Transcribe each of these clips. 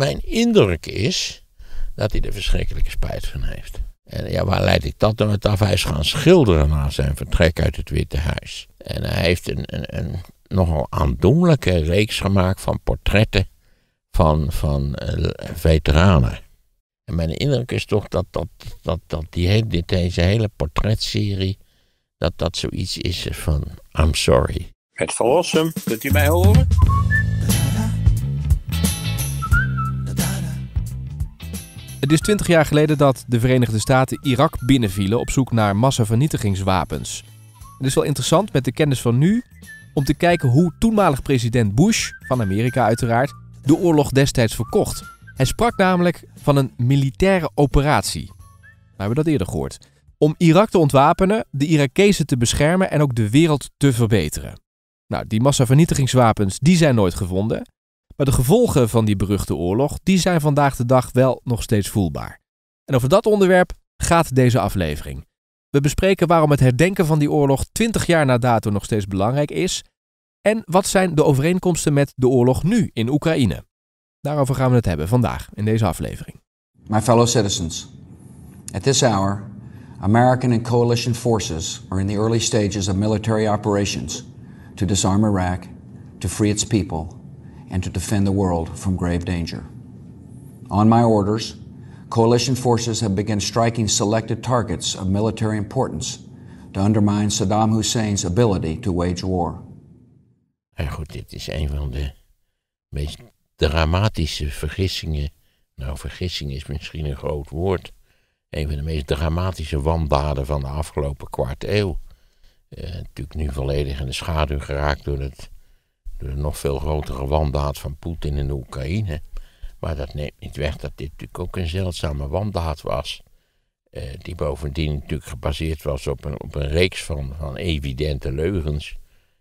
Mijn indruk is dat hij er verschrikkelijke spijt van heeft. En ja, waar leid ik dat dan met af? Hij is gaan schilderen na zijn vertrek uit het Witte Huis. En hij heeft een, een, een nogal aandoenlijke reeks gemaakt van portretten van, van eh, veteranen. En mijn indruk is toch dat, dat, dat, dat die dit deze hele portretserie, dat dat zoiets is van I'm sorry. Het verlossen, kunt u mij horen? Het is 20 jaar geleden dat de Verenigde Staten Irak binnenvielen op zoek naar massavernietigingswapens. Het is wel interessant met de kennis van nu om te kijken hoe toenmalig president Bush, van Amerika uiteraard, de oorlog destijds verkocht. Hij sprak namelijk van een militaire operatie. Nou, we hebben dat eerder gehoord. Om Irak te ontwapenen, de Irakezen te beschermen en ook de wereld te verbeteren. Nou, die massavernietigingswapens die zijn nooit gevonden. Maar de gevolgen van die beruchte oorlog, die zijn vandaag de dag wel nog steeds voelbaar. En over dat onderwerp gaat deze aflevering. We bespreken waarom het herdenken van die oorlog 20 jaar na dato nog steeds belangrijk is. En wat zijn de overeenkomsten met de oorlog nu in Oekraïne? Daarover gaan we het hebben vandaag in deze aflevering. My fellow citizens, at this hour, American and coalition forces are in the early stages of military operations to disarm Iraq, to free its people and to defend the world from grave danger. On my orders, coalition forces have begun striking selected targets of military importance to undermine Saddam Hussein's ability to wage war. goed, dit is een van de meest dramatische vergissingen. Nou, vergissing is misschien een groot woord. Een van de meest dramatische wandaden van de afgelopen kwart eeuw. Uh, natuurlijk nu volledig in de schaduw geraakt door het de dus nog veel grotere wandaad van Poetin in de Oekraïne. Maar dat neemt niet weg dat dit natuurlijk ook een zeldzame wandaad was. Eh, die bovendien natuurlijk gebaseerd was op een, op een reeks van, van evidente leugens.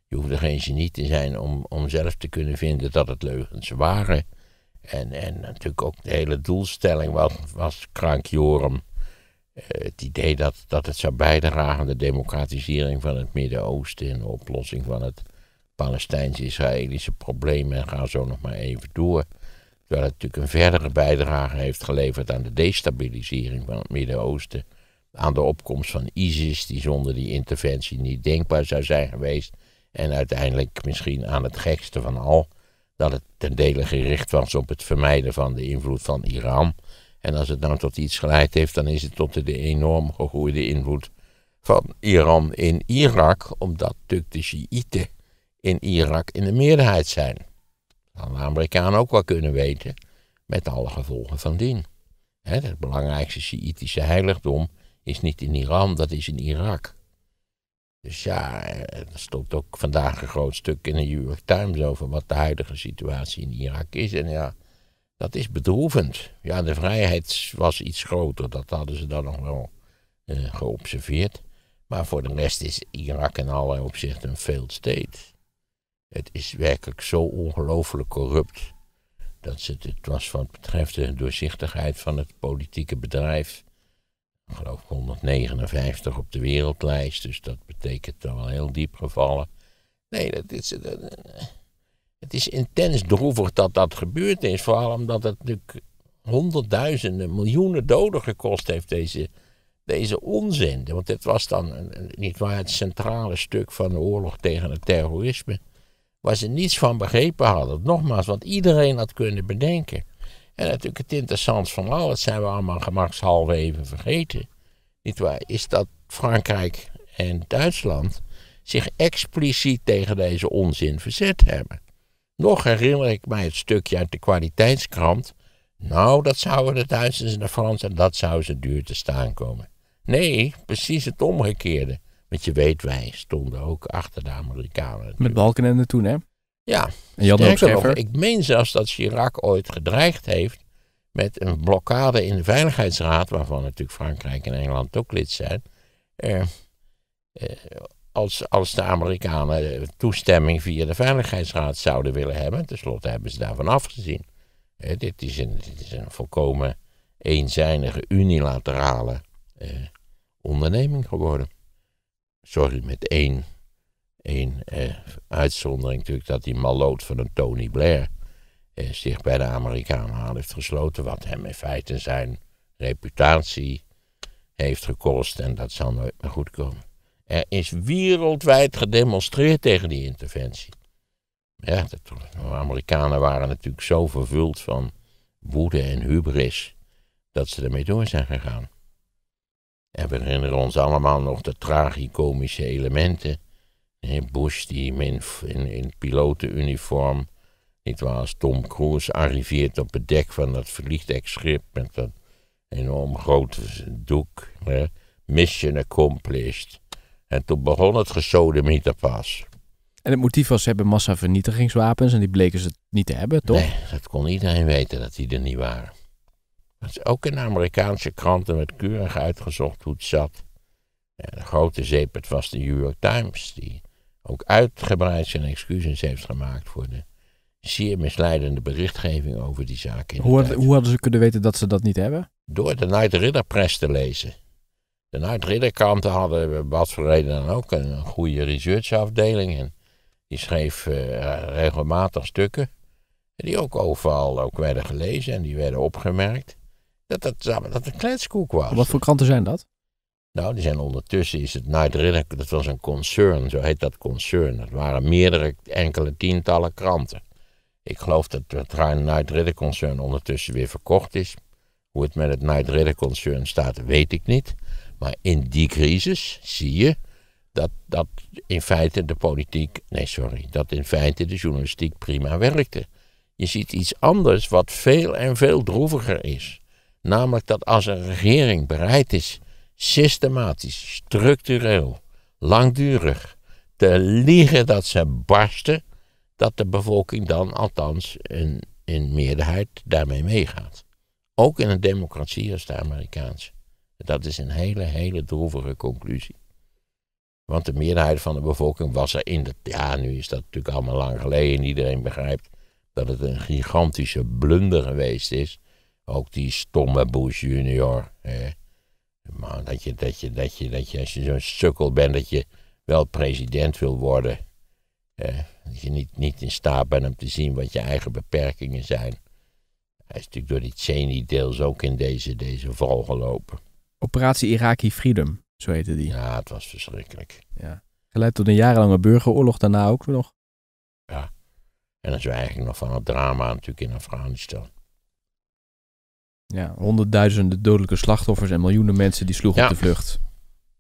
Je hoefde geen niet te zijn om, om zelf te kunnen vinden dat het leugens waren. En, en natuurlijk ook de hele doelstelling was, was krankjorum. Eh, het idee dat, dat het zou bijdragen aan de democratisering van het Midden-Oosten en de oplossing van het Palestijns-Israëlische problemen en gaan zo nog maar even door. Terwijl het natuurlijk een verdere bijdrage heeft geleverd aan de destabilisering van het Midden-Oosten. Aan de opkomst van ISIS, die zonder die interventie niet denkbaar zou zijn geweest. En uiteindelijk misschien aan het gekste van al, dat het ten dele gericht was op het vermijden van de invloed van Iran. En als het nou tot iets geleid heeft, dan is het tot de enorm gegroeide invloed van Iran in Irak, omdat natuurlijk de Shiiten in Irak in de meerderheid zijn. Dat hadden de Amerikanen ook wel kunnen weten, met alle gevolgen van dien. het belangrijkste Shiïtische heiligdom is niet in Iran, dat is in Irak. Dus ja, eh, er stond ook vandaag een groot stuk in de New York Times over wat de huidige situatie in Irak is. En ja, dat is bedroevend. Ja, de vrijheid was iets groter, dat hadden ze dan nog wel eh, geobserveerd. Maar voor de rest is Irak in allerlei opzichten een failed state. Het is werkelijk zo ongelooflijk corrupt. Dat ze het, was wat betreft de doorzichtigheid van het politieke bedrijf. Ik geloof 159 op de wereldlijst, dus dat betekent dan wel heel diep gevallen. Nee, dat is, dat, eh, het is intens droevig dat dat gebeurd is. Vooral omdat het natuurlijk honderdduizenden, miljoenen doden gekost heeft, deze, deze onzin. Want dit was dan niet waar het centrale stuk van de oorlog tegen het terrorisme waar ze niets van begrepen hadden. Nogmaals, wat iedereen had kunnen bedenken. En natuurlijk het interessantste van alles zijn we allemaal gemakshalve even vergeten. Niet waar? Is dat Frankrijk en Duitsland zich expliciet tegen deze onzin verzet hebben. Nog herinner ik mij het stukje uit de kwaliteitskrant. Nou, dat zouden de Duitsers en de Fransen, dat zouden ze duur te staan komen. Nee, precies het omgekeerde. Want je weet, wij stonden ook achter de Amerikanen. Natuurlijk. Met Balkenende toen, hè? Ja. En je had nog, ik meen zelfs dat Chirac ooit gedreigd heeft met een blokkade in de Veiligheidsraad, waarvan natuurlijk Frankrijk en Engeland ook lid zijn. Eh, eh, als, als de Amerikanen toestemming via de Veiligheidsraad zouden willen hebben. Tenslotte hebben ze daarvan afgezien. Eh, dit, is een, dit is een volkomen eenzijdige, unilaterale eh, onderneming geworden. Sorry, met één, eh, uitzondering natuurlijk dat die maloot van een Tony Blair eh, zich bij de Amerikanen aan heeft gesloten. Wat hem in feite zijn reputatie heeft gekost en dat zal nooit meer goed komen. Er is wereldwijd gedemonstreerd tegen die interventie. Ja, de Amerikanen waren natuurlijk zo vervuld van woede en hubris dat ze ermee door zijn gegaan. En we herinneren ons allemaal nog de tragicomische elementen. Bush die in, in, in pilotenuniform, niet waar, als Tom Cruise arriveert op het dek van dat vliegtuigschip met dat enorm grote doek. Mission accomplished. En toen begon het gesodemieter pas. En het motief was, ze hebben massavernietigingswapens en die bleken ze niet te hebben, toch? Nee, dat kon iedereen weten dat die er niet waren. Dat is ook in Amerikaanse kranten met keurig uitgezocht hoe het zat. En de grote zeep, het was de New York Times, die ook uitgebreid zijn excuses heeft gemaakt voor de zeer misleidende berichtgeving over die zaak. In hoe, hoe, hadden ze kunnen weten dat ze dat niet hebben? Door de Night Ridder Press te lezen. De Night Ridder kranten hadden, wat voor reden dan ook, een goede researchafdeling. En die schreef eh, regelmatig stukken. Die ook overal ook werden gelezen en die werden opgemerkt. Dat, dat, dat een kletskoek was. Wat voor kranten zijn dat? Nou, die zijn ondertussen, is het Night Ridder, dat was een concern, zo heet dat concern. Dat waren meerdere, enkele tientallen kranten. Ik geloof dat het Night Ridder concern ondertussen weer verkocht is. Hoe het met het Night Ridder concern staat, weet ik niet. Maar in die crisis zie je dat, dat in feite de politiek, nee sorry, dat in feite de journalistiek prima werkte. Je ziet iets anders wat veel en veel droeviger is. Namelijk dat als een regering bereid is systematisch, structureel, langdurig te liegen dat ze barsten, dat de bevolking dan althans in, in meerderheid daarmee meegaat. Ook in een democratie als de Amerikaanse. Dat is een hele, hele droevige conclusie. Want de meerderheid van de bevolking was er in de. Ja, nu is dat natuurlijk allemaal lang geleden. Iedereen begrijpt dat het een gigantische blunder geweest is. Ook die stomme Bush junior. Hè? Maar dat je, dat, je, dat, je, dat je, als je zo'n sukkel bent, dat je wel president wil worden. Dat je niet, niet in staat bent om te zien wat je eigen beperkingen zijn. Hij is natuurlijk door die Cheney deels ook in deze, deze val gelopen. Operatie Iraqi Freedom, zo heette die. Ja, het was verschrikkelijk. Ja. Geleid tot een jarenlange burgeroorlog daarna ook nog. Ja, en dan zijn we eigenlijk nog van het drama natuurlijk in Afghanistan. Ja, honderdduizenden dodelijke slachtoffers en miljoenen mensen die sloegen op de vlucht.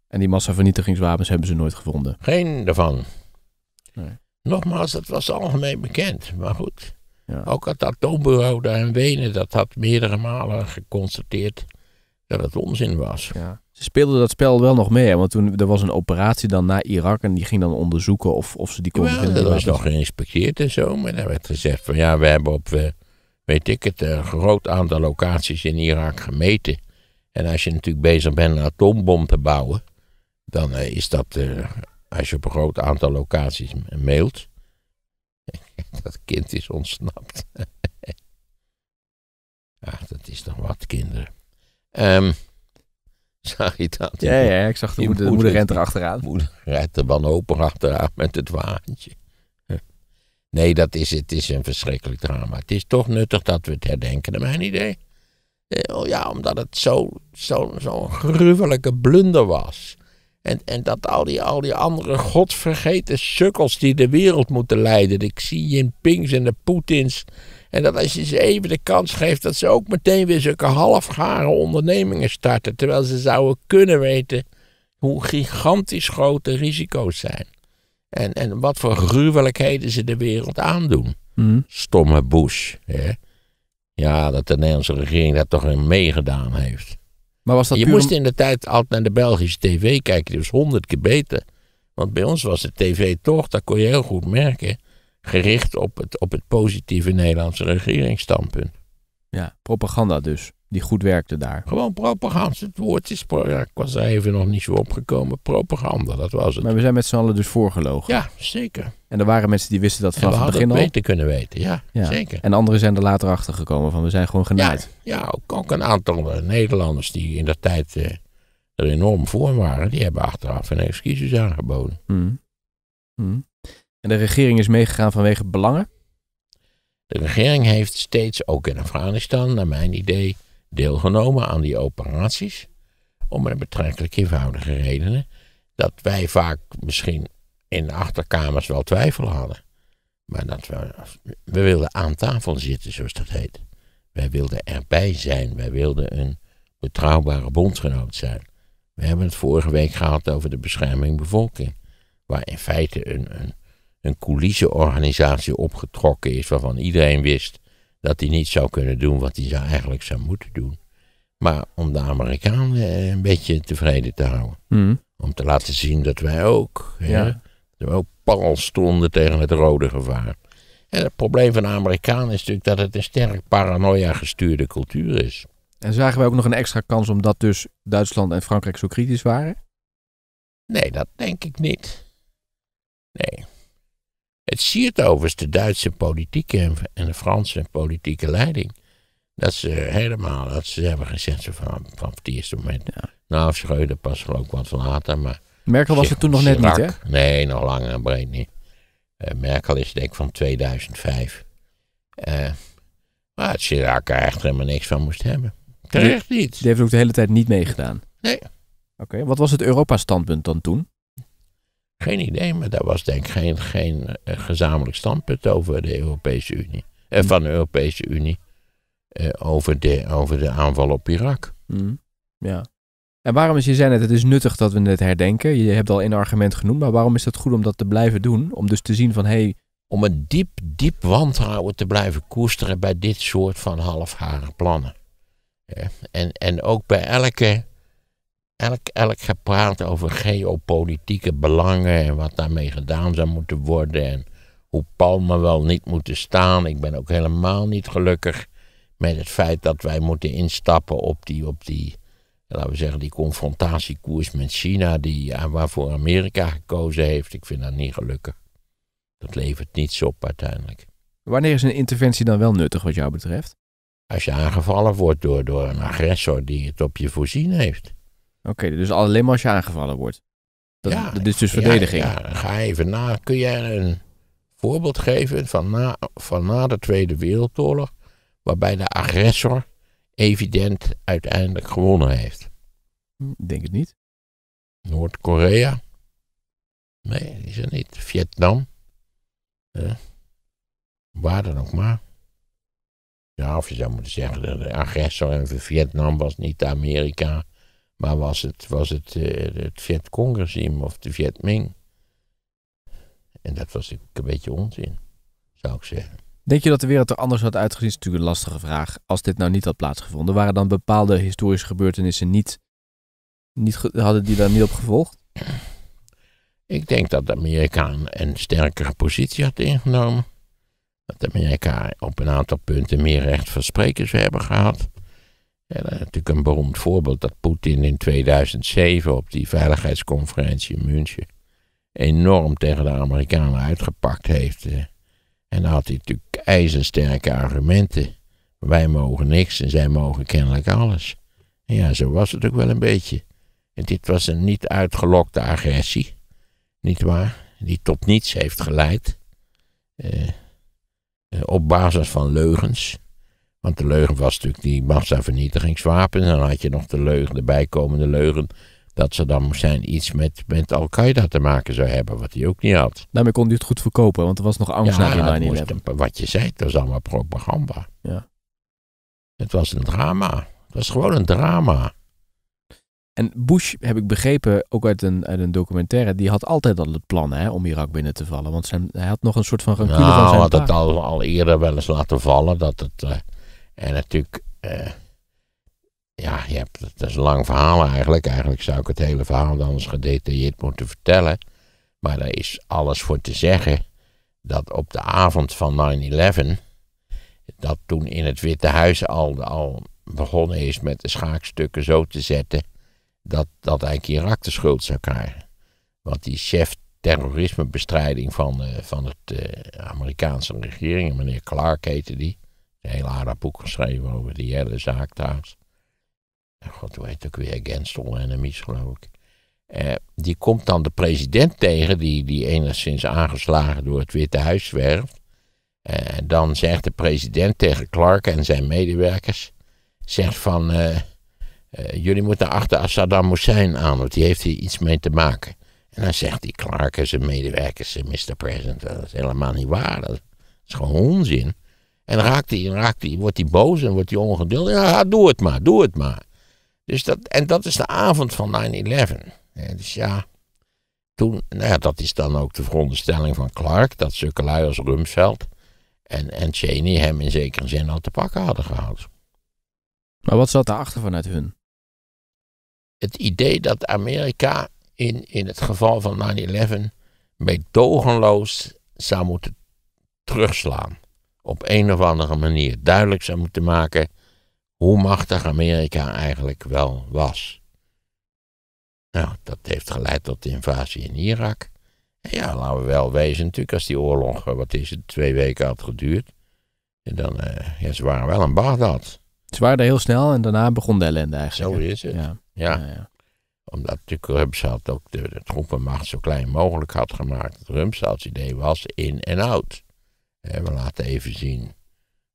En die massavernietigingswapens hebben ze nooit gevonden. Geen daarvan. Nee. Nogmaals, dat was algemeen bekend. Maar goed, ja. ook het atoombureau daar in Wenen, dat had meerdere malen geconstateerd dat het onzin was. Ja. Ze speelden dat spel wel nog mee, want toen er was een operatie dan naar Irak en die ging dan onderzoeken of, of ze die konden ja, vinden. Dat was nog geïnspecteerd en zo, maar daar werd gezegd van ja, we hebben op eh, weet ik het, een groot aantal locaties in Irak gemeten. En als je natuurlijk bezig bent een atoombom te bouwen, dan eh, is dat, eh, als je op een groot aantal locaties mailt, dat kind is ontsnapt. Ach, dat is toch wat, kinderen. Um, zag je dat? Ja, ja, ik zag de moeder, moeder, moeder rent erachteraan. Moeder rijdt er wanhopig achteraan met het wagentje. Nee, dat is, het is een verschrikkelijk drama. Het is toch nuttig dat we het herdenken, naar mijn idee. Eh, ja, omdat het zo'n zo, zo, gruwelijke blunder was. En, en dat al die, al die andere godvergeten sukkels die de wereld moeten leiden. Ik Xi Jinpings en de Poetins. En dat als je ze even de kans geeft dat ze ook meteen weer zulke halfgare ondernemingen starten. Terwijl ze zouden kunnen weten hoe gigantisch grote risico's zijn. En, en wat voor gruwelijkheden ze de wereld aandoen. Hmm. Stomme Bush. Hè? Ja, dat de Nederlandse regering dat toch in meegedaan heeft. Maar was dat je moest in de tijd altijd naar de Belgische tv kijken, die was honderd keer beter. Want bij ons was de tv toch, dat kon je heel goed merken, gericht op het, op het positieve Nederlandse regeringsstandpunt. Ja, propaganda dus die goed werkte daar. Gewoon propaganda. Het woord is. ik was daar even nog niet zo opgekomen. Propaganda, dat was het. Maar we zijn met z'n allen dus voorgelogen. Ja, zeker. En er waren mensen die wisten dat vanaf het begin al. we beter kunnen weten, ja, zeker. En anderen zijn er later achter gekomen van we zijn gewoon genaaid. Ja, ook, een aantal eh, Nederlanders die in dat tijd eh, er enorm voor waren, die hebben achteraf een excuses aangeboden. Hmm. Hmm. En de regering is meegegaan vanwege belangen? De regering heeft steeds, ook in Afghanistan, naar mijn idee, deelgenomen aan die operaties. Om een betrekkelijk eenvoudige redenen. Dat wij vaak misschien in de achterkamers wel twijfel hadden. Maar dat we, we wilden aan tafel zitten, zoals dat heet. Wij wilden erbij zijn. Wij wilden een betrouwbare bondgenoot zijn. We hebben het vorige week gehad over de bescherming bevolking. Waar in feite een, een, een coulisseorganisatie opgetrokken is waarvan iedereen wist dat hij niet zou kunnen doen wat hij zou eigenlijk zou moeten doen. Maar om de Amerikanen eh, een beetje tevreden te houden. Hmm. Om te laten zien dat wij ook, ja. hè, dat ook pal stonden tegen het rode gevaar. En het probleem van de Amerikanen is natuurlijk dat het een sterk paranoia gestuurde cultuur is. En zagen wij ook nog een extra kans omdat dus Duitsland en Frankrijk zo kritisch waren? Nee, dat denk ik niet. Nee. Het siert overigens de Duitse politieke en de Franse politieke leiding. Dat ze helemaal, dat ze hebben gezegd van, van het eerste moment. Nou, Schreuder pas geloof ik wat later, maar... Merkel was er toen nog net niet, hè? Nee, nog lang en breed niet. Eh, Merkel is denk ik van 2005. Uh, eh, maar het Chirac eigenlijk helemaal niks van moest hebben. Terecht niet. Die heeft ook de hele tijd niet meegedaan? Nee. Oké, wat was het Europa-standpunt dan toen? Geen idee, maar daar was denk ik geen, geen eh, gezamenlijk standpunt over de Europese Unie. Eh, mm. van de Europese Unie eh, over, de, over de aanval op Irak. Mm. Ja. En waarom is, je zei net, het is nuttig dat we het herdenken. Je hebt al één argument genoemd, maar waarom is het goed om dat te blijven doen? Om dus te zien van, hé... Hey... Om een diep, diep wantrouwen te blijven koesteren bij dit soort van halfharige plannen. en, en ook bij elke elk, elk gepraat over geopolitieke belangen en wat daarmee gedaan zou moeten worden en hoe palmen wel niet moeten staan. Ik ben ook helemaal niet gelukkig met het feit dat wij moeten instappen op die, op die laten we zeggen, die confrontatiekoers met China die, waarvoor Amerika gekozen heeft. Ik vind dat niet gelukkig. Dat levert niets op uiteindelijk. Wanneer is een interventie dan wel nuttig wat jou betreft? Als je aangevallen wordt door, door een agressor die het op je voorzien heeft. Oké, dus alleen maar als je aangevallen wordt. Dat, ja, dat is dus verdediging. ga even na. Kun jij een voorbeeld geven van na, van na de Tweede Wereldoorlog, waarbij de agressor evident uiteindelijk gewonnen heeft? Denk het niet. Noord-Korea? Nee, is er niet. Vietnam? Eh? Waar dan ook maar. Ja, of je zou moeten zeggen, de agressor in Vietnam was niet Amerika, maar was het, was het, uh, het regime of de Ming? En dat was een beetje onzin, zou ik zeggen. Denk je dat de wereld er anders had uitgezien? is natuurlijk een lastige vraag. Als dit nou niet had plaatsgevonden, waren dan bepaalde historische gebeurtenissen niet. niet hadden die daar niet op gevolgd? Ik denk dat Amerika een sterkere positie had ingenomen. Dat Amerika op een aantal punten meer recht van sprekers hebben gehad. En natuurlijk een beroemd voorbeeld dat Poetin in 2007 op die veiligheidsconferentie in München enorm tegen de Amerikanen uitgepakt heeft. Eh. En dan had hij natuurlijk ijzersterke argumenten. Wij mogen niks en zij mogen kennelijk alles. En ja, zo was het ook wel een beetje. En dit was een niet uitgelokte agressie, niet waar? Die tot niets heeft geleid. Eh, eh, op basis van leugens. Want de leugen was natuurlijk die massavernietigingswapens. En dan had je nog de leugen, de bijkomende leugen. Dat ze dan moest zijn iets met, met Al-Qaeda te maken zou hebben, wat hij ook niet had. Daarmee kon hij het goed verkopen, want er was nog angst ja, naar die 9 Wat je zei, dat was allemaal propaganda. Ja. Het was een drama. Het was gewoon een drama. En Bush, heb ik begrepen, ook uit een, uit een documentaire, die had altijd al het plan hè, om Irak binnen te vallen. Want zijn, hij had nog een soort van rancune van nou, zijn had het al, al eerder wel eens laten vallen dat het... Eh, en natuurlijk, eh, ja, je hebt, dat is een lang verhaal eigenlijk. Eigenlijk zou ik het hele verhaal dan eens gedetailleerd moeten vertellen. Maar daar is alles voor te zeggen dat op de avond van 9-11, dat toen in het Witte Huis al, al begonnen is met de schaakstukken zo te zetten, dat, dat eigenlijk Irak de schuld zou krijgen. Want die chef terrorismebestrijding van, uh, van het eh, Amerikaanse regering, meneer Clark heette die, een heel aardig boek geschreven over die hele zaak thuis. Nou god, hoe heet ook weer? Against All Enemies, geloof ik. Eh, die komt dan de president tegen, die, die enigszins aangeslagen door het Witte Huis werft. Eh, en dan zegt de president tegen Clark en zijn medewerkers: zegt van. Eh, jullie moeten achter Saddam Hussein aan, want die heeft hier iets mee te maken. En dan zegt die Clark en zijn medewerkers: Mr. President, dat is helemaal niet waar. Dat is gewoon onzin. En raakt hij, raakt hij, wordt hij boos en wordt hij ongeduldig. Ja, doe het maar, doe het maar. Dus dat, en dat is de avond van 9-11. Dus ja, toen, nou ja, dat is dan ook de veronderstelling van Clark, dat lui als Rumsfeld en, en Cheney hem in zekere zin al te pakken hadden gehouden. Maar wat zat daarachter vanuit hun? Het idee dat Amerika in, in het geval van 9-11 meedogenloos zou moeten terugslaan op een of andere manier duidelijk zou moeten maken hoe machtig Amerika eigenlijk wel was. Nou, dat heeft geleid tot de invasie in Irak. En ja, laten we wel wezen, natuurlijk, als die oorlog, eh, wat is het, twee weken had geduurd. En dan, eh, ja, ze waren wel een Bagdad. Ze waren er heel snel en daarna begon de ellende eigenlijk. Zo is het. Ja. ja. ja, Omdat natuurlijk Rumsfeld ook de, de troepenmacht zo klein mogelijk had gemaakt. Rumsfelds idee was in en out. Eh, we laten even zien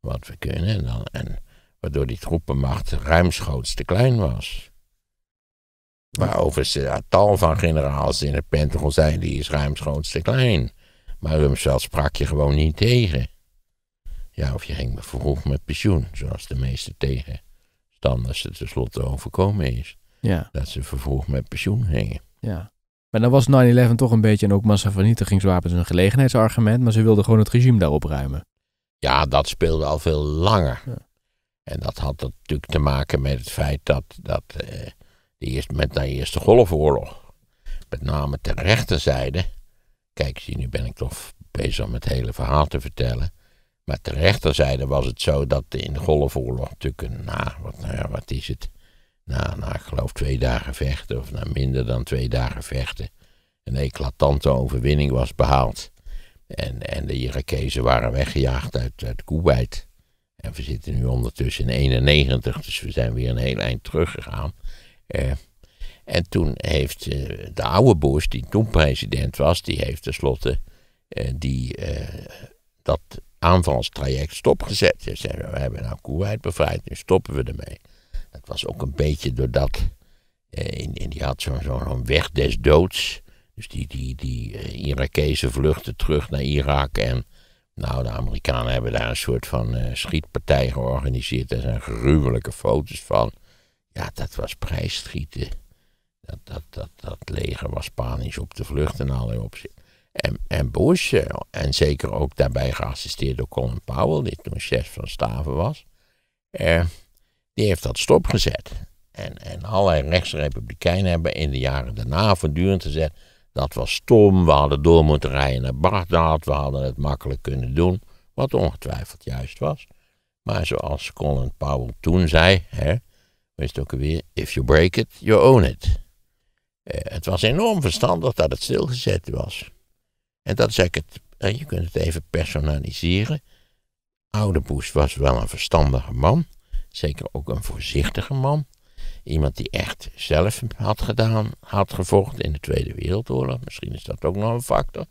wat we kunnen. En, dan, en waardoor die troepenmacht ruimschoots te klein was. Waarover ze tal van generaals in het Pentagon zeiden, die is ruimschoots te klein. Maar Rumsfeld sprak je gewoon niet tegen. Ja, of je ging vroeg met pensioen, zoals de meeste tegenstanders het tenslotte overkomen is. Ja. Dat ze vervroegd met pensioen gingen. Ja. Maar dan was 9-11 toch een beetje en ook massavernietigingswapens een gelegenheidsargument, maar ze wilden gewoon het regime daarop ruimen. Ja, dat speelde al veel langer. En dat had natuurlijk te maken met het feit dat, dat eh, de eerste, met de Eerste Golfoorlog, met name ter rechterzijde, kijk, nu ben ik toch bezig om het hele verhaal te vertellen. Maar ter rechterzijde was het zo dat in de Golfoorlog natuurlijk een, nou, wat, nou ja, wat is het, na, na, ik geloof twee dagen vechten, of na minder dan twee dagen vechten, een eclatante overwinning was behaald. En, en de Irakezen waren weggejaagd uit, uit Kuwait. En we zitten nu ondertussen in 91, dus we zijn weer een heel eind teruggegaan. Uh, en toen heeft eh, de oude Bush, die toen president was, die heeft tenslotte eh, die, dat aanvalstraject stopgezet. Ze dus, we hebben nou Kuwait bevrijd, nu stoppen we ermee het was ook een beetje doordat. Eh, in, in, die had zo'n zo, weg des doods. Dus die, die, die Irakezen vluchten terug naar Irak. En nou, de Amerikanen hebben daar een soort van eh, schietpartij georganiseerd. Er zijn gruwelijke foto's van. Ja, dat was prijsschieten. Dat, dat, dat, dat leger was panisch op de vlucht en alle opzichten. En, en Bush, eh, en zeker ook daarbij geassisteerd door Colin Powell, die toen chef van Staven was. Eh, die heeft dat stopgezet. En, en allerlei rechtsrepublikeinen hebben in de jaren daarna voortdurend gezegd... dat was stom, we hadden door moeten rijden naar Bagdad... we hadden het makkelijk kunnen doen, wat ongetwijfeld juist was. Maar zoals Colin Powell toen zei, hè, wees het ook weer... if you break it, you own it. Eh, het was enorm verstandig dat het stilgezet was. En dat is ik het, eh, je kunt het even personaliseren. Oude Bush was wel een verstandige man... Zeker ook een voorzichtige man. Iemand die echt zelf had gedaan, had gevochten in de Tweede Wereldoorlog. Misschien is dat ook nog een factor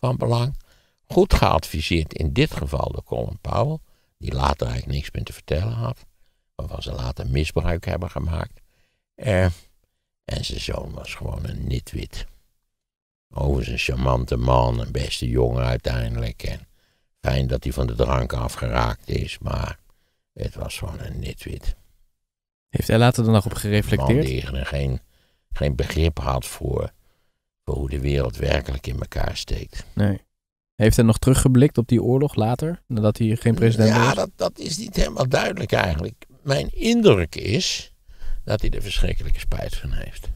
van belang. Goed geadviseerd in dit geval door Colin Powell, die later eigenlijk niks meer te vertellen had. Waarvan ze later misbruik hebben gemaakt. Eh, en zijn zoon was gewoon een nitwit. Overigens een charmante man, een beste jongen uiteindelijk. En fijn dat hij van de drank afgeraakt is, maar het was gewoon een nitwit. Heeft hij later dan nog op gereflecteerd? Een man geen, geen begrip had voor, voor hoe de wereld werkelijk in elkaar steekt. Nee. Heeft hij nog teruggeblikt op die oorlog later, nadat hij geen president ja, was? Ja, dat, dat is niet helemaal duidelijk eigenlijk. Mijn indruk is dat hij er verschrikkelijke spijt van heeft.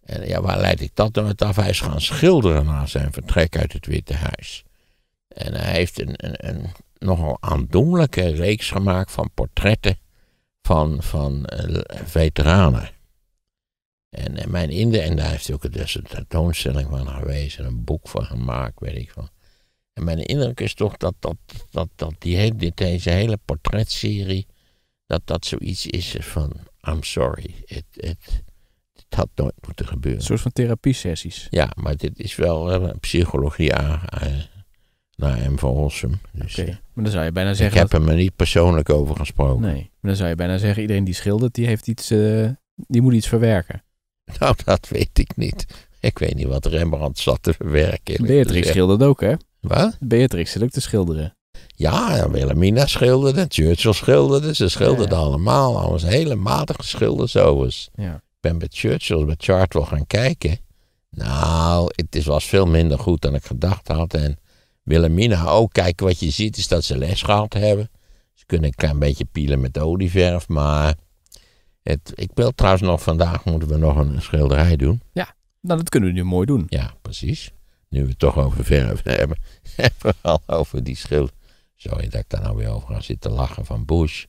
En ja, waar leid ik dat dan met af? Hij is gaan schilderen na zijn vertrek uit het Witte Huis. En hij heeft een, een, een nogal aandoenlijke reeks gemaakt van portretten van, van eh, veteranen. En, mijn en daar heeft hij ook dus een tentoonstelling van geweest een boek van gemaakt, weet ik van En mijn indruk is toch dat, dat, dat, dat die dit, deze hele portretserie, dat dat zoiets is van, I'm sorry, het, het, het had nooit moeten gebeuren. Een soort van therapie sessies. Ja, maar dit is wel uh, psychologie aan, naar M van Rossum. Dus Maar dan zou je bijna zeggen. Ik heb hem er niet persoonlijk over gesproken. Nee. Maar dan zou je bijna zeggen: iedereen die schildert, die, heeft iets, eh, die moet iets verwerken. Nou, dat weet ik niet. Ik weet niet wat Rembrandt zat te verwerken. Beatrix schildert ook, hè? Wat? Beatrix zit ook te schilderen. Ja, Wilhelmina schilderde, Churchill schilderde, ze schilderden allemaal. Alles hele matige schilders overigens. Ja. Ik ben bij Churchill, bij Chartwell gaan kijken. Nou, het was veel minder goed dan ik gedacht had. En Wilhelmina ook. Oh, kijk, wat je ziet is dat ze les gehad hebben. Ze kunnen een klein beetje pielen met olieverf, maar... Het, ik wil trouwens nog, vandaag moeten we nog een schilderij doen. Ja, nou dat kunnen we nu mooi doen. Ja, precies. Nu we het toch over verf hebben, hebben over die schilder. Sorry dat ik daar nou weer over ga zitten lachen van Bush.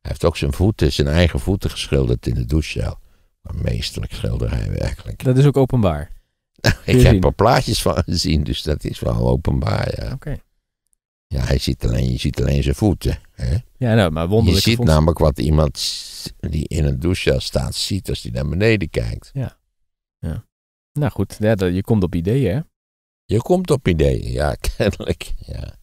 Hij heeft ook zijn voeten, zijn eigen voeten geschilderd in de douchecel. Maar meestelijk schilderij werkelijk. Dat is ook openbaar. ik heb er plaatjes van gezien, dus dat is wel openbaar, ja. Oké. Ja, hij ziet alleen, je ziet alleen zijn voeten. Hè? Ja, nou, maar wonderlijk. Je ziet namelijk wat iemand die in een douche staat ziet als die naar beneden kijkt. Ja. ja. Nou goed, ja, je komt op ideeën, hè? Je komt op ideeën, ja, kennelijk. Ja.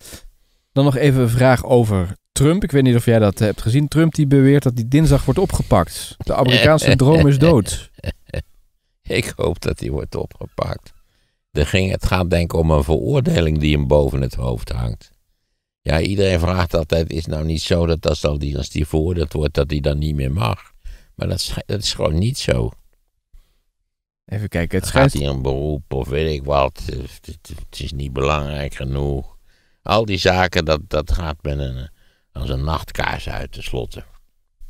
Dan nog even een vraag over Trump. Ik weet niet of jij dat hebt gezien. Trump die beweert dat hij dinsdag wordt opgepakt. De Amerikaanse droom is dood. Ik hoop dat hij wordt opgepakt. Er ging, het gaat denk ik om een veroordeling die hem boven het hoofd hangt. Ja, iedereen vraagt altijd, is nou niet zo dat als, die, als die veroordeeld wordt, dat hij dan niet meer mag? Maar dat is, dat is gewoon niet zo. Even kijken, het Gaat hij een beroep of weet ik wat, het, is niet belangrijk genoeg. Al die zaken, dat, dat gaat met een, als een nachtkaars uit, tenslotte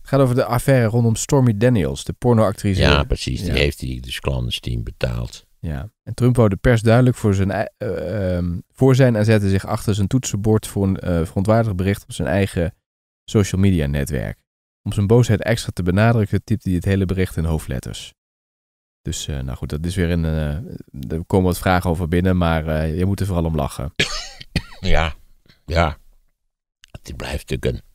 gaat over de affaire rondom Stormy Daniels, de pornoactrice. Ja, precies. Die heeft hij dus clandestien betaald. Ja, en Trump wou de pers duidelijk voor zijn, eh, ehm, voor zijn en zette zich achter zijn toetsenbord voor een uh, verontwaardigd bericht op zijn eigen social media netwerk. Om zijn boosheid extra te benadrukken, typte hij het hele bericht in hoofdletters. Dus eh, nou goed, dat is weer een. er komen wat vragen over binnen, maar je moet er vooral om lachen. Ja, ja. Het blijft natuurlijk een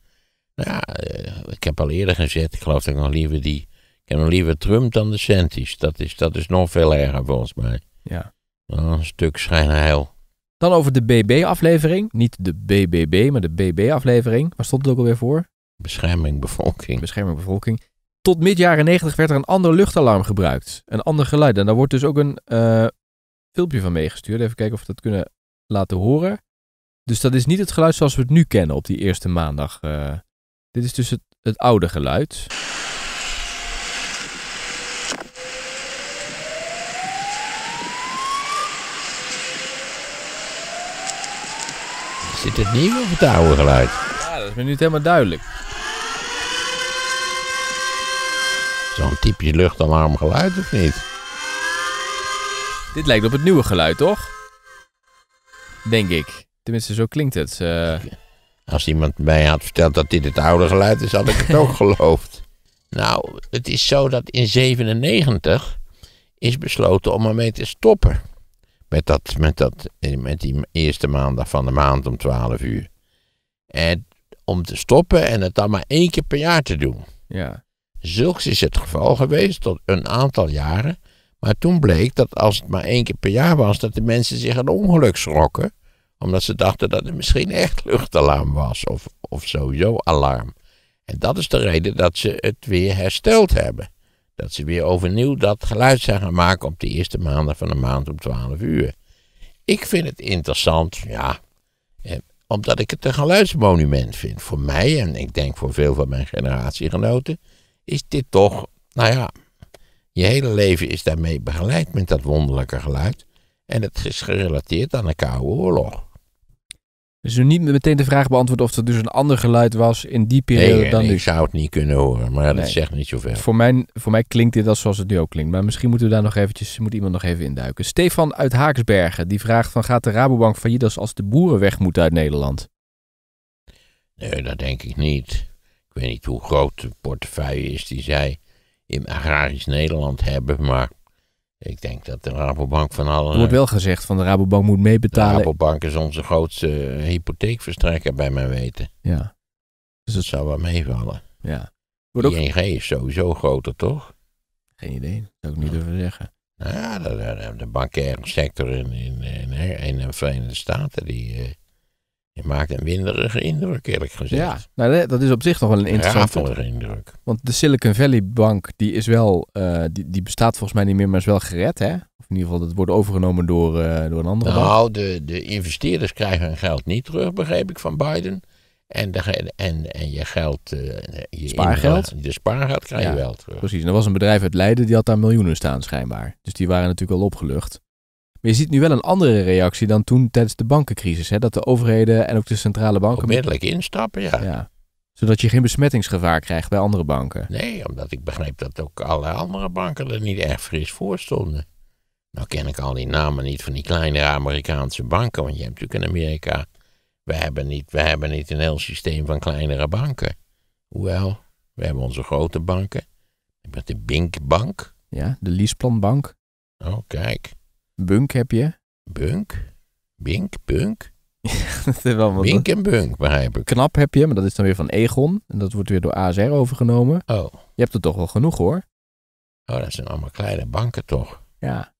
ja, eh, ik heb al eerder gezet ik geloof dat ik nog liever die. Ik heb nog liever Trump dan de centis Dat is, dat is nog veel erger volgens mij. Ja. een stuk schijnheil. Dan over de BB-aflevering. Niet de BBB, maar de BB-aflevering. Waar stond het ook alweer voor? Bescherming bevolking. Bescherming bevolking. Tot mid jaren negentig werd er een ander luchtalarm gebruikt. Een ander geluid. En daar wordt dus ook een eh, filmpje van meegestuurd. Even kijken of we dat kunnen laten horen. Dus dat is niet het geluid zoals we het nu kennen op die eerste maandag. Eh, dit is dus het, het oude geluid. Zit het nieuwe of het oude geluid? Ja, dat is me niet helemaal duidelijk. Zo'n typisch luchtalarm geluid of niet? Dit lijkt op het nieuwe geluid, toch? Denk ik. Tenminste, zo klinkt het. Uh... Als iemand mij had verteld dat dit het oude geluid is, had ik het ook geloofd. Nou, het is zo dat in 97 is besloten om ermee te stoppen. Met, dat, met, dat, eh, met die eerste maandag van de maand om 12 uur. En om te stoppen en het dan maar één keer per jaar te doen. Ja. Zulks is het geval geweest tot een aantal jaren. Maar toen bleek dat als het maar één keer per jaar was, dat de mensen zich een ongeluk schrokken omdat ze dachten dat het misschien echt luchtalarm was of, of sowieso alarm. En dat is de reden dat ze het weer hersteld hebben. Dat ze weer overnieuw dat geluid zijn gaan maken op de eerste maanden van de maand om 12 uur. Ik vind het interessant, ja, eh, omdat ik het een geluidsmonument vind. Voor mij en ik denk voor veel van mijn generatiegenoten is dit toch, nou ja, je hele leven is daarmee begeleid met dat wonderlijke geluid. En het is gerelateerd aan een Koude Oorlog. Dus niet meteen de vraag beantwoord of er dus een ander geluid was in die periode dan nu. nu. zou het niet kunnen horen, maar dat zegt niet zoveel. Voor mij, voor mij klinkt dit als zoals het nu ook klinkt. Maar misschien moeten we daar nog eventjes, moet iemand nog even induiken. Stefan uit Haaksbergen, die vraagt van gaat de Rabobank failliet als, als de boeren weg moeten uit Nederland? Nee, dat denk ik niet. Ik weet niet hoe groot de portefeuille is die zij in agrarisch Nederland hebben, maar ik denk dat de Rabobank van alle... Er wordt wel gezegd van de Rabobank moet meebetalen. De Rabobank is onze grootste eh, hypotheekverstrekker bij mijn weten. Ja. Dus dat zou wel meevallen. Ja. Wordt ING is sowieso groter, toch? Geen idee. Dat zou ik niet ja. zeggen. Nou ja, de, de, de bankaire sector in, in, in, in de Verenigde Staten die... Eh, je maakt een winderige indruk, eerlijk gezegd. Ja, nou, dat is op zich nog wel een interessante... indruk. Want de Silicon Valley Bank, die is wel... Eh, die, die bestaat volgens mij niet meer, maar is wel gered, hè? Of in ieder geval, dat wordt overgenomen door, eh, door een andere nou, bank. Nou, de, de investeerders krijgen hun geld niet terug, begreep ik, van Biden. En, de, en, en je geld... Uh, je spaargeld? spaargeld krijg je wel terug. Precies, en er was een bedrijf uit Leiden, die had daar miljoenen staan schijnbaar. Dus die waren natuurlijk al opgelucht. Maar je ziet nu wel een andere reactie dan toen tijdens de bankencrisis. Hè? Dat de overheden en ook de centrale banken... Onmiddellijk instappen, ja. ja. Zodat je geen besmettingsgevaar krijgt bij andere banken. Nee, omdat ik begreep dat ook alle andere banken er niet erg fris voor stonden. Nou ken ik al die namen niet van die kleinere Amerikaanse banken, want je hebt natuurlijk in Amerika... We hebben niet, we hebben niet een heel systeem van kleinere banken. Hoewel, we hebben onze grote banken. We hebben de Binkbank. Ja, de Bank. Oh, kijk. Bunk heb je. Bunk? Bink? Bunk? Bink en Bunk, begrijp ik. Knap heb je, maar dat is dan weer van Egon. En dat wordt weer door ASR overgenomen. Oh. Je hebt er toch wel genoeg hoor. Oh, dat zijn allemaal kleine banken toch? Ja.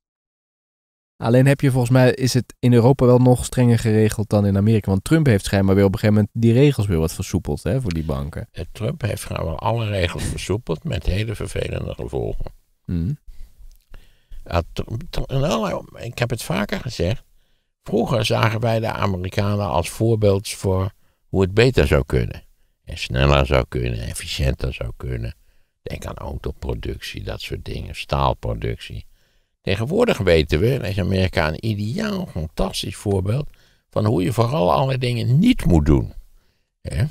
Alleen heb je volgens mij, is het in Europa wel nog strenger geregeld dan in Amerika. Want Trump heeft schijnbaar weer op een gegeven moment die regels weer wat versoepeld hè, voor die banken. Eh, Trump heeft gewoon alle regels versoepeld met hele vervelende gevolgen. Mm. Nou, ik heb het vaker gezegd. Vroeger zagen wij de Amerikanen als voorbeeld voor hoe het beter zou kunnen. En sneller zou kunnen, efficiënter zou kunnen. Denk aan autoproductie, dat soort dingen, staalproductie. Tegenwoordig weten we, is Amerika een ideaal, fantastisch voorbeeld van hoe je vooral alle dingen niet moet doen. En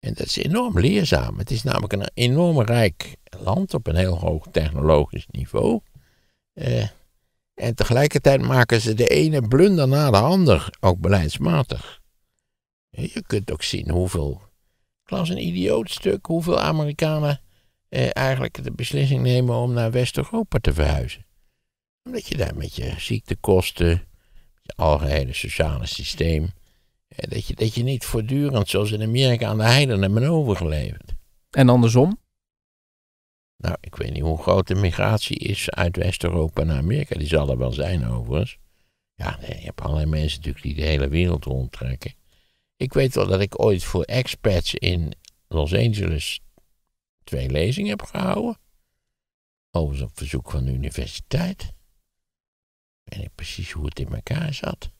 dat is enorm leerzaam. Het is namelijk een enorm rijk land op een heel hoog technologisch niveau. Eh, en tegelijkertijd maken ze de ene blunder na de ander, ook beleidsmatig. Eh, je kunt ook zien hoeveel, Klaas een idioot stuk, hoeveel Amerikanen eh, eigenlijk de beslissing nemen om naar West-Europa te verhuizen. Omdat je daar met je ziektekosten, je algehele sociale systeem, eh, dat, je, dat je niet voortdurend zoals in Amerika aan de heidenen bent overgeleverd. En andersom? Nou, ik weet niet hoe groot de migratie is uit West-Europa naar Amerika. Die zal er wel zijn, overigens. Ja, je hebt allerlei mensen natuurlijk die de hele wereld rondtrekken. Ik weet wel dat ik ooit voor expats in Los Angeles twee lezingen heb gehouden. Overigens op verzoek van de universiteit. Weet niet precies hoe het in elkaar zat.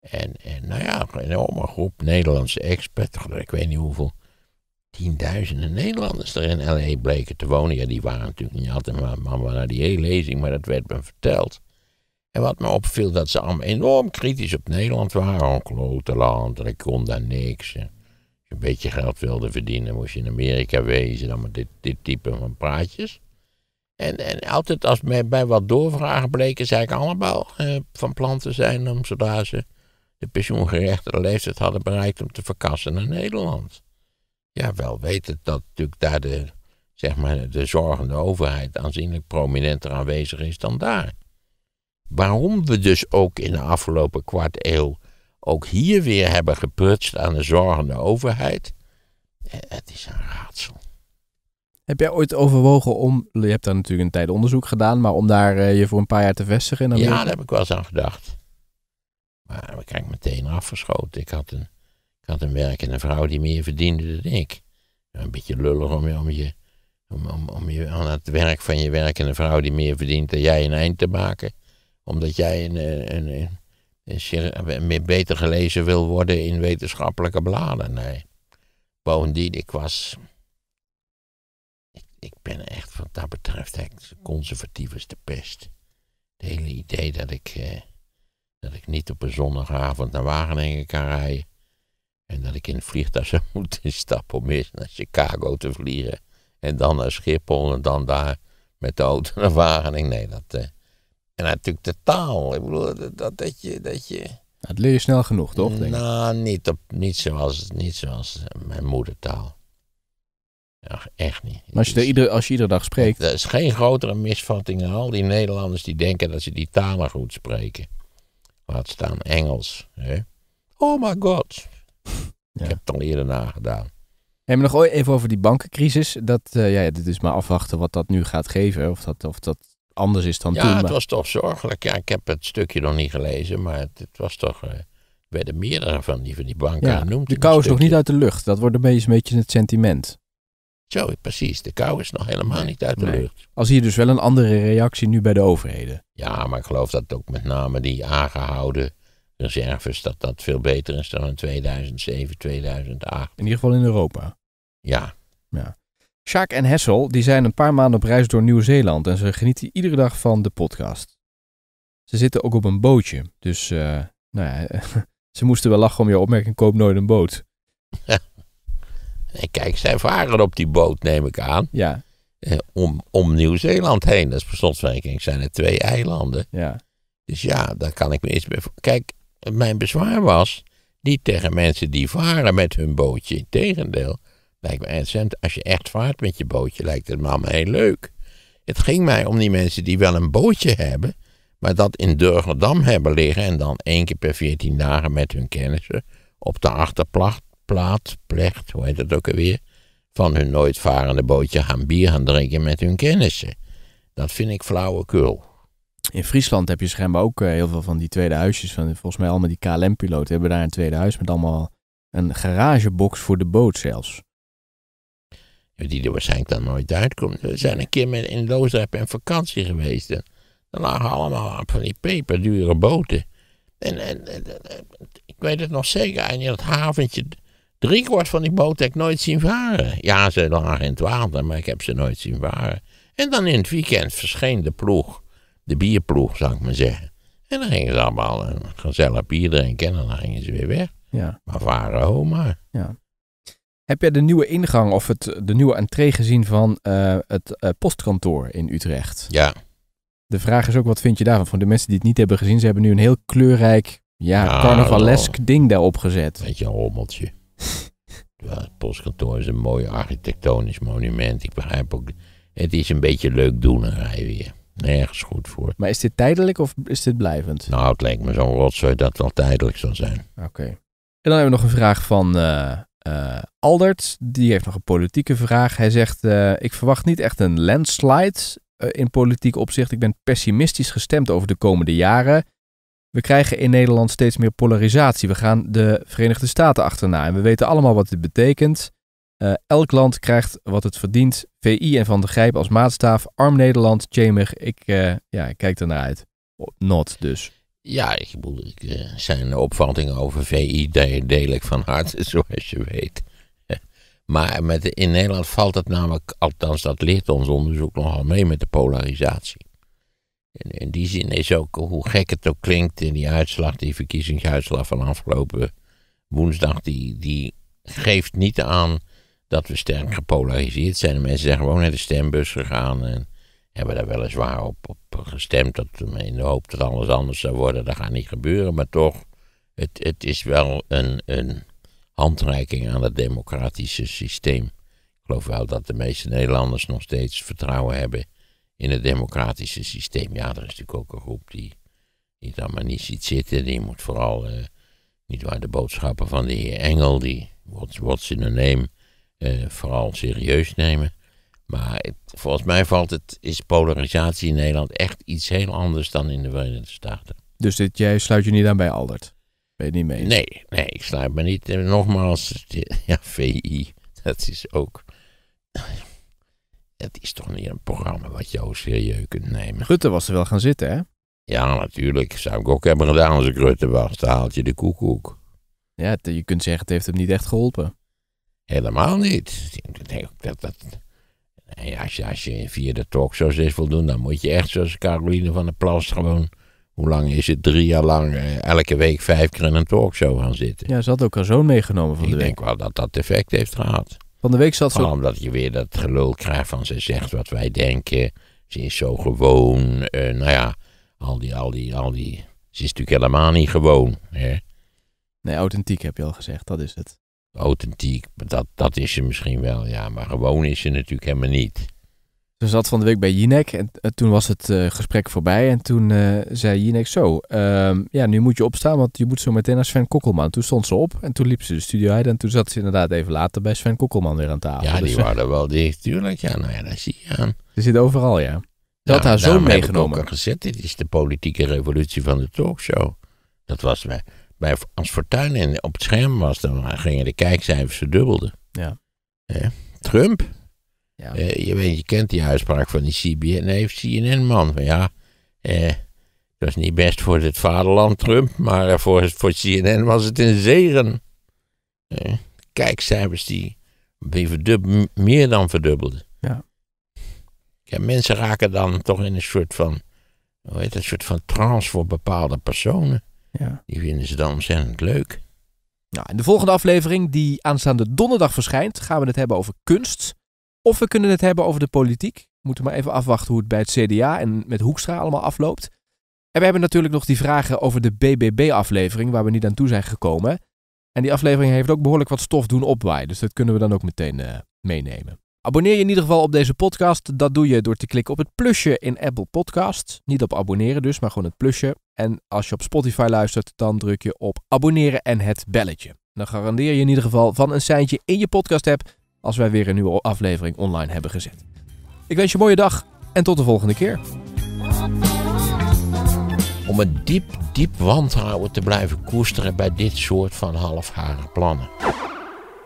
En, en nou ja, een enorme groep Nederlandse experts, ik weet niet hoeveel, tienduizenden Nederlanders er in L.A. bleken te wonen. Ja, die waren natuurlijk niet altijd maar, maar naar die hele lezing, maar dat werd me verteld. En wat me opviel, dat ze allemaal enorm kritisch op Nederland waren. Een land en ik kon daar niks. als je een beetje geld wilde verdienen, moest je in Amerika wezen. Dan met dit, dit type van praatjes. En, en altijd als mij bij wat doorvragen bleken, zei ik allemaal eh, van plan te zijn om zodra ze de pensioengerechte leeftijd hadden bereikt om te verkassen naar Nederland ja, wel het dat natuurlijk daar de, zeg maar, de zorgende overheid aanzienlijk prominenter aanwezig is dan daar. Waarom we dus ook in de afgelopen kwart eeuw ook hier weer hebben geprutst aan de zorgende overheid, eh, het is een raadsel. Heb jij ooit overwogen om, je hebt daar natuurlijk een tijd onderzoek gedaan, maar om daar eh, je voor een paar jaar te vestigen? In ja, daar heb ik wel eens aan gedacht. Maar ik kijk meteen afgeschoten. Ik had een ik had een werkende vrouw die meer verdiende dan ik. Een beetje lullig om je, om je, om, om, je aan het werk van je werkende vrouw die meer verdient dan jij een eind te maken. Omdat jij een, eh, een, een, meer beter gelezen wil worden in wetenschappelijke bladen. Nee. Bovendien, ik was. Ik, ik ben echt wat dat betreft echt conservatief is de pest. Het hele idee dat ik, eh, dat ik niet op een zondagavond naar Wageningen kan rijden en dat ik in het vliegtuig zou moeten stappen om naar Chicago te vliegen. En dan naar Schiphol en dan daar met de auto naar Wageningen. Nee, dat... Eh, en natuurlijk de taal. Ik bedoel, dat, dat, je... Dat je... Dat leer je snel genoeg, toch? Denk Nou, niet, op, niet, zoals, niet zoals eh, mijn moedertaal. echt niet. Maar als je, iedere, als je iedere dag spreekt. Dat is geen grotere misvatting dan al die Nederlanders die denken dat ze die talen goed spreken. Laat staan Engels. Hè? Oh my god. Ja. Ik heb het al eerder nagedaan. nog even over die bankencrisis. Dat, eh, ja, dit is maar afwachten wat dat nu gaat geven. Of dat, of dat anders is dan ja, toen. Ja, het was toch zorgelijk. Ja, ik heb het stukje nog niet gelezen, maar het, het was toch... Uh, werden meerdere van die, van die banken genoemd. De kou is nog niet uit de lucht. Dat wordt een beetje, een beetje het sentiment. Zo, precies. De kou is nog helemaal niet uit de lucht. Als hier dus wel een andere reactie nu bij de overheden. Ja, maar ik geloof dat ook met name die aangehouden reserves dat dat veel beter is dan in 2007, 2008. In ieder geval in Europa. Ja. ja. Sjaak en Hessel die zijn een paar maanden op reis door Nieuw-Zeeland en ze genieten iedere dag van de podcast. Ze zitten ook op een bootje, dus eh, nou ja, ze moesten wel lachen om je opmerking: koop nooit een boot. Kijk, zij varen op die boot, neem ik aan. Ja. Eh, om om Nieuw-Zeeland heen. Dat is per slotverrekening zijn er twee eilanden. Ja. Dus ja, daar kan ik me eens bij. Kijk, mijn bezwaar was niet tegen mensen die varen met hun bootje. Integendeel, lijkt me als je echt vaart met je bootje, lijkt het me allemaal heel leuk. Het ging mij om die mensen die wel een bootje hebben, maar dat in Durgerdam hebben liggen en dan één keer per veertien dagen met hun kennissen op de achterplaat, plecht, hoe heet dat ook alweer, van hun nooit varende bootje gaan bier gaan drinken met hun kennissen. Dat vind ik flauwekul. In Friesland heb je schijnbaar ook eh, heel veel van die tweede huisjes. Van, volgens mij allemaal die KLM-piloten hebben daar een tweede huis met allemaal een garagebox voor de boot zelfs. Die er waarschijnlijk dan nooit uitkomt. We zijn een keer met, in Loosdrecht en vakantie geweest. En er lagen allemaal van die peperdure boten. En, en, ik weet het nog zeker, en in dat haventje, driekwart van die boot heb ik nooit zien varen. Ja, ze lagen in het water, maar ik heb ze nooit zien varen. En dan in het weekend verscheen de ploeg de bierploeg, zou ik maar zeggen. En dan gingen ze allemaal een eh, gezellig bier drinken en dan gingen ze weer weg. Ja. Maar varen maar. Ja. Heb jij de nieuwe ingang of het, de nieuwe entree gezien van eh, het eh, postkantoor in Utrecht? Ja. De vraag is ook, wat vind je daarvan? Voor de mensen die het niet hebben gezien, ze hebben nu een heel kleurrijk, ja, ja nou, carnavalesk ding daarop gezet. Beetje een rommeltje. ja, het postkantoor is een mooi architectonisch monument. Ik begrijp ook, het is een beetje leuk doen weer nergens goed voor. Maar is dit tijdelijk of is dit blijvend? Nou, het lijkt me zo'n rotzooi dat wel tijdelijk zal zijn. Oké. En dan hebben we nog een vraag van uh, eh, eh, Aldert. Die heeft nog een politieke vraag. Hij zegt: eh, Ik verwacht niet echt een landslide in politiek opzicht. Ik ben pessimistisch gestemd over de komende jaren. We krijgen in Nederland steeds meer polarisatie. We gaan de Verenigde Staten achterna. En we weten allemaal wat dit betekent. Eh, elk land krijgt wat het verdient. VI en Van der Grijp als maatstaaf. Arm Nederland, Chamer. Ik, uh, ja, ik kijk ernaar uit. Not dus. Ja, ik bedoel, ik, eh, zijn opvattingen over VI deel ik van harte, zoals je weet. Maar met, in Nederland valt het namelijk, althans dat ligt ons onderzoek nogal mee met de polarisatie. In, in die zin is ook, hoe gek het ook klinkt, in die uitslag, die verkiezingsuitslag van afgelopen woensdag, die, die geeft niet aan dat we sterk gepolariseerd zijn. De mensen zijn gewoon naar de stembus gegaan en hebben daar weliswaar op, op gestemd. Dat, in de hoop dat alles anders zou worden. Dat gaat niet gebeuren, maar toch, het, het is wel een, een handreiking aan het democratische systeem. Ik geloof wel dat de meeste Nederlanders nog steeds vertrouwen hebben in het democratische systeem. Ja, er is natuurlijk ook een groep die, die dan maar niet ziet zitten. Die moet vooral, eh, niet waar, de boodschappen van de heer Engel, die, what's, what's in the name, uh, vooral serieus nemen. Maar volgens mij valt het, is polarisatie in Nederland echt iets heel anders dan in de Verenigde Staten. Dus dit, jij sluit je niet aan bij Aldert? Ben niet mee? Nee, nee, ik sluit me niet. Eh, nogmaals, ja, VI, dat is ook. Het is toch niet een programma wat je ook serieus kunt nemen. Rutte was er wel gaan zitten, hè? Ja, natuurlijk. Zou ik ook hebben gedaan als ik Rutte was. Dan haalt je de koekoek. Ja, je kunt zeggen, het heeft hem niet echt geholpen. Helemaal niet. Dat, dat, als, je, als je via de talkshows is wil doen, dan moet je echt zoals Caroline van der Plas gewoon... Hoe lang is het? Drie jaar lang eh, elke week vijf keer in een talkshow gaan zitten. Ja, ze had ook haar zoon meegenomen van de week. Ik denk wel dat dat effect heeft gehad. Van de week zat ze... Vooral omdat je weer dat gelul krijgt van ze zegt wat wij denken. Ze is zo gewoon. Eh, nou ja, al die, al die, al die... Ze is natuurlijk helemaal niet gewoon. Hè? Nee, authentiek heb je al gezegd, dat is het. Authentiek, dat, dat is ze misschien wel, ja. Maar gewoon is ze natuurlijk helemaal niet. Ze zat van de week bij Jinek en toen was het eh, gesprek voorbij. En toen eh, zei Jinek zo, ehm, ja, nu moet je opstaan, want je moet zo meteen naar Sven Kokkelman. Toen stond ze op en toen liep ze de studio uit. En toen zat ze inderdaad even later bij Sven Kokkelman weer aan tafel. Ja, dus, die eh, waren wel dicht, tuurlijk. Ja, nou ja, daar zie je aan. Ze zit overal, ja. Ze had haar zo meegenomen. gezet, dit is de politieke revolutie van de talkshow. Dat was mij bij, als Fortuin op het scherm was, dan gingen de kijkcijfers verdubbelden. Ja. Trump? Ja. Eh, je, weet, je kent die uitspraak van die CBN, nee, CNN-man. Ja, eh, dat is niet best voor het vaderland, Trump, maar eh, voor, voor CNN was het een zegen. Eh, kijkcijfers die, die meer dan verdubbelden. Ja. Mensen raken dan toch in een soort van, hoe heet een soort van trance voor bepaalde personen. Ja. Die vinden ze dan ontzettend leuk. Nou, in de volgende aflevering, die aanstaande donderdag verschijnt, gaan we het hebben over kunst. Of we kunnen het hebben over de politiek. Moeten maar even afwachten hoe het bij het CDA en met Hoekstra allemaal afloopt. En we hebben natuurlijk nog die vragen over de BBB-aflevering, waar we niet aan toe zijn gekomen. En die aflevering heeft ook behoorlijk wat stof doen opwaaien, dus dat kunnen we dan ook meteen eh, meenemen. Abonneer je in ieder geval op deze podcast. Dat doe je door te klikken op het plusje in Apple Podcasts. Niet op abonneren dus, maar gewoon het plusje. En als je op Spotify luistert, dan druk je op abonneren en het belletje. Dan garandeer je in ieder geval van een seintje in je podcast app als wij weer een nieuwe aflevering online hebben gezet. Ik wens je een mooie dag en tot de volgende keer. Om een diep, diep wantrouwen te blijven koesteren bij dit soort van halfhare plannen.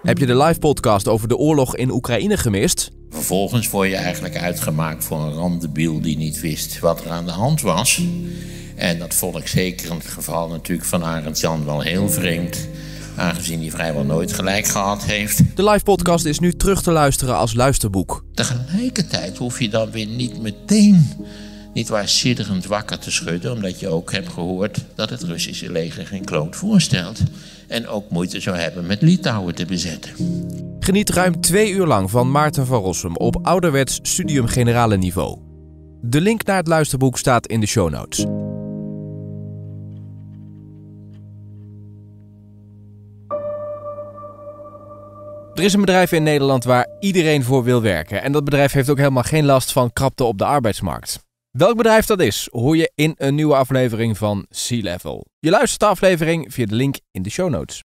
Heb je de live podcast over de oorlog in Oekraïne gemist? Vervolgens word je eigenlijk uitgemaakt voor een randebiel die niet wist wat er aan de hand was. En dat vond ik zeker in het geval natuurlijk van Arend Jan wel heel vreemd. Aangezien hij vrijwel nooit gelijk gehad heeft. De live podcast is nu terug te luisteren als luisterboek. Tegelijkertijd hoef je dan weer niet meteen niet waar sidderend wakker te schudden, omdat je ook hebt gehoord dat het Russische leger geen kloot voorstelt en ook moeite zou hebben met Litouwen te bezetten. Geniet ruim twee uur lang van Maarten van Rossum op ouderwets studium generale niveau. De link naar het luisterboek staat in de show notes. Er is een bedrijf in Nederland waar iedereen voor wil werken. En dat bedrijf heeft ook helemaal geen last van krapte op de arbeidsmarkt. Welk bedrijf dat is, hoor je in een nieuwe aflevering van Sea Level. Je luistert de aflevering via de link in de show notes.